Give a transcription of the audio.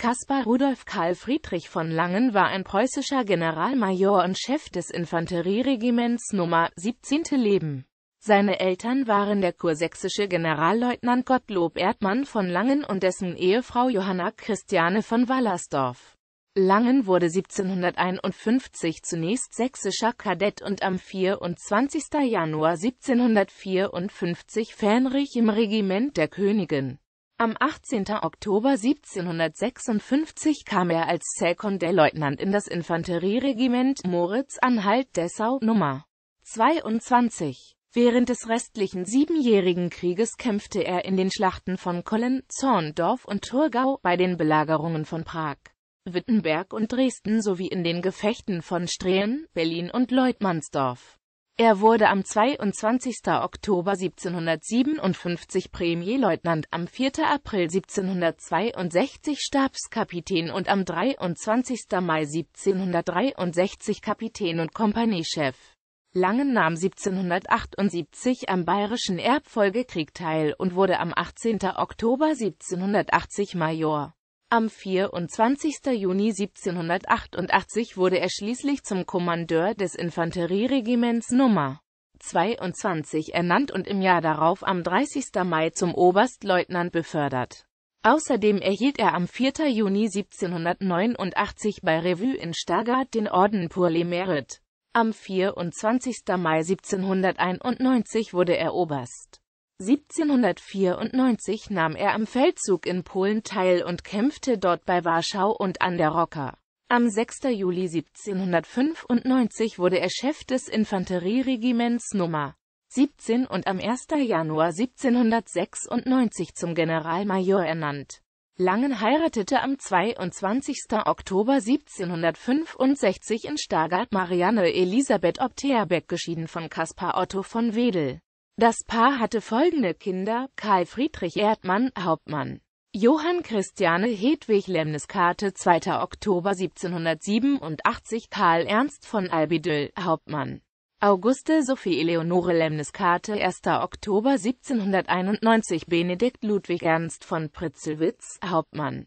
Kaspar Rudolf Karl Friedrich von Langen war ein preußischer Generalmajor und Chef des Infanterieregiments Nummer 17. Leben. Seine Eltern waren der kursächsische Generalleutnant Gottlob Erdmann von Langen und dessen Ehefrau Johanna Christiane von Wallersdorf. Langen wurde 1751 zunächst sächsischer Kadett und am 24. Januar 1754 Fähnrich im Regiment der Königin am 18. Oktober 1756 kam er als Sekondärleutnant in das Infanterieregiment Moritz-Anhalt Dessau Nummer 22. Während des restlichen Siebenjährigen Krieges kämpfte er in den Schlachten von Kollin, Zorndorf und Thurgau, bei den Belagerungen von Prag, Wittenberg und Dresden sowie in den Gefechten von Strehen, Berlin und Leutmannsdorf. Er wurde am 22. Oktober 1757 Premierleutnant, am 4. April 1762 Stabskapitän und am 23. Mai 1763 Kapitän und Kompaniechef. Langen nahm 1778 am Bayerischen Erbfolgekrieg teil und wurde am 18. Oktober 1780 Major. Am 24. Juni 1788 wurde er schließlich zum Kommandeur des Infanterieregiments Nr. 22 ernannt und im Jahr darauf am 30. Mai zum Oberstleutnant befördert. Außerdem erhielt er am 4. Juni 1789 bei Revue in Stargard den Orden pour les Mérites. Am 24. Mai 1791 wurde er Oberst. 1794 nahm er am Feldzug in Polen teil und kämpfte dort bei Warschau und an der Rocker. Am 6. Juli 1795 wurde er Chef des Infanterieregiments Nr. 17 und am 1. Januar 1796 zum Generalmajor ernannt. Langen heiratete am 22. Oktober 1765 in Stargard Marianne Elisabeth Opteerbeck geschieden von Caspar Otto von Wedel. Das Paar hatte folgende Kinder, Karl Friedrich Erdmann, Hauptmann. Johann Christiane Hedwig Lemniskate 2. Oktober 1787 Karl Ernst von Albidül, Hauptmann Auguste Sophie Eleonore Lemniskate 1. Oktober 1791 Benedikt Ludwig Ernst von Pritzelwitz, Hauptmann